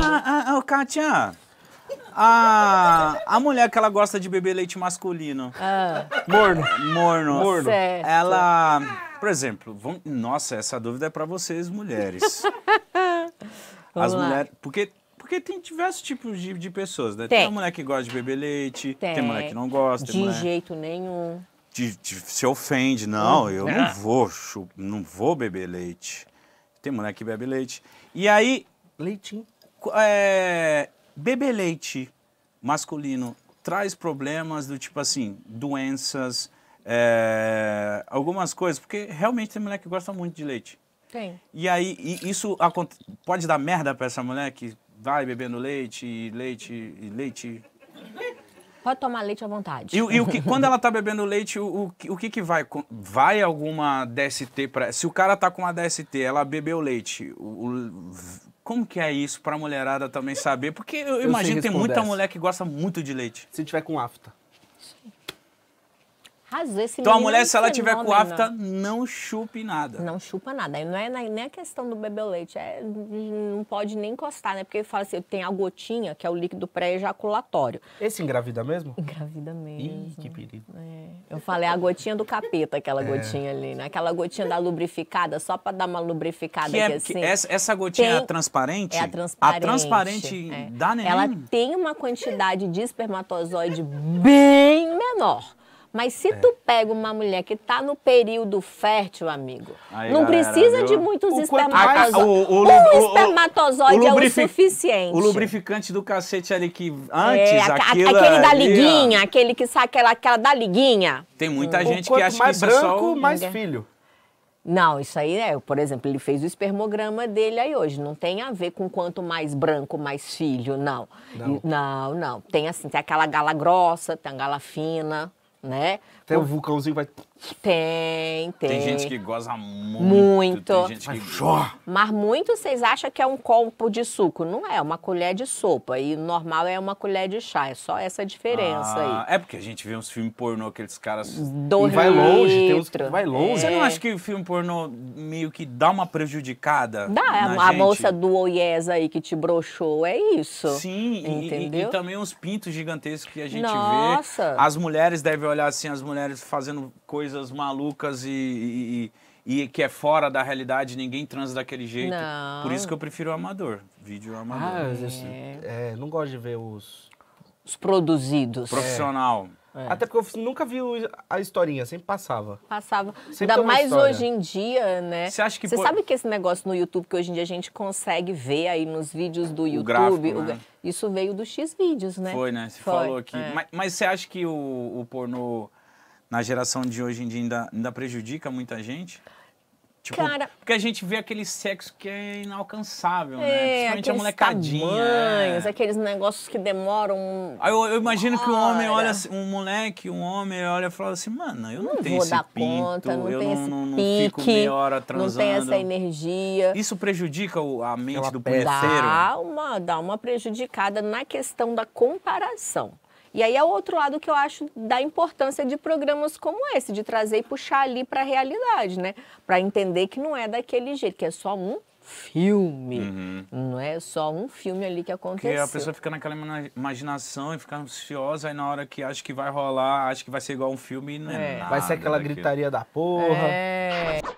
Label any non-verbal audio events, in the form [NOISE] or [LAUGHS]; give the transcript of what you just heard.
Ah, ah, ah Kátia. A, ah, a mulher que ela gosta de beber leite masculino. Ah. Morno. Morno. Morno. Certo. Ela. Por exemplo, vão, nossa, essa dúvida é para vocês, mulheres. [LAUGHS] Vamos As mulheres. Porque porque tem diversos tipos de, de pessoas, né? Tem. tem mulher que gosta de beber leite, tem, tem mulher que não gosta. De mulher... jeito nenhum. De, de, se ofende, não, hum. eu não ah. vou, não vou beber leite. Tem mulher que bebe leite. E aí, Leitinho. É, beber leite masculino traz problemas do tipo assim, doenças, é, algumas coisas, porque realmente tem mulher que gosta muito de leite. Tem. E aí, e isso pode dar merda pra essa mulher que vai bebendo leite, e leite, e leite. Pode tomar leite à vontade. E, e o que, [LAUGHS] quando ela tá bebendo leite, o, o, o que que vai? Vai alguma DST para? Se o cara tá com uma DST, ela bebeu leite, o, o como que é isso pra mulherada também saber? Porque eu, eu imagino que tem muita mulher que gosta muito de leite. Se tiver com afta. Sim. Então a mulher, se ela tiver com afta, não chupe nada. Não chupa nada. Aí não é nem a questão do bebê leite, é, não pode nem encostar, né? Porque ele fala assim, tem a gotinha, que é o líquido pré-ejaculatório. Esse engravida mesmo? Engravida mesmo. Ih, que perigo. É. Eu falei a gotinha do capeta, aquela é. gotinha ali, né? Aquela gotinha da lubrificada, só para dar uma lubrificada que aqui, é assim. Essa, essa gotinha é tem... é transparente? É a transparente. A transparente dá neném? Ela tem uma quantidade de espermatozoide bem menor. Mas se é. tu pega uma mulher que está no período fértil, amigo, Aí, não galera, precisa viu? de muitos o espermatozoides. O, o, um espermatozoide é o suficiente. O lubrificante do cacete ali que antes, é, a, aquilo, Aquele da liguinha, aquele que sai aquela, aquela da liguinha. Tem muita hum. gente que acha mais que isso branco, é só... mais filho. Não, isso aí é, por exemplo, ele fez o espermograma dele aí hoje. Não tem a ver com quanto mais branco, mais filho, não. Não, não. não. Tem assim, tem aquela gala grossa, tem a gala fina né? Até o vulcãozinho vai tem, tem. Tem gente que goza muito. Muito. Tem gente que... Mas muito vocês acham que é um copo de suco. Não é, é uma colher de sopa. E normal é uma colher de chá. É só essa diferença ah, aí. É porque a gente vê uns filmes pornô aqueles caras... Do vai longe, tem uns que é. vai longe. É. Você não acha que o filme pornô meio que dá uma prejudicada Dá, é a, a moça do Oies oh aí que te broxou, é isso. Sim, entendeu? E, e, e também uns pintos gigantescos que a gente Nossa. vê. Nossa! As mulheres devem olhar assim, as mulheres fazendo coisas coisas malucas e, e, e, que é fora da realidade, ninguém transa daquele jeito. Não. Por isso que eu prefiro o amador, vídeo amador. Ah, é. é, não gosto de ver os... Os produzidos. Profissional. É. é. Até porque eu nunca vi a historinha, sempre passava. Passava. Sempre Ainda mais história. hoje em dia, né? Você acha que. Você sabe que esse negócio no YouTube, que hoje em dia a gente consegue ver aí nos vídeos do YouTube. O gráfico, o... Né? Isso veio do X vídeos, né? Foi, né? Você Foi. falou aqui. É. Mas, mas, você acha que o, o pornô na geração de hoje em dia ainda, ainda prejudica muita gente? Tipo, Cara, porque a gente vê aquele sexo que é inalcançável, né? é, né? Principalmente a molecadinha. Tamanhos, é. Aqueles negócios que demoram. Aí eu, eu imagino hora. que um homem olha, assim, um moleque, um homem olha e fala assim, mano, eu não, não tenho vou esse dar pinto, conta, não eu tenho não, não pique, fico meia hora transando. Não tem essa energia. Isso prejudica a mente do punheteiro? Dá uma, dá uma prejudicada na questão da comparação. E aí é o outro lado que eu acho da importância de programas como esse, de trazer e puxar ali para a realidade, né? Para entender que não é daquele jeito, que é só um filme. Uhum. Não é só um filme ali que aconteceu. Porque a pessoa fica naquela imaginação e fica ansiosa, aí na hora que acha que vai rolar, acha que vai ser igual um filme não é, é nada Vai ser aquela daquilo. gritaria da porra. É.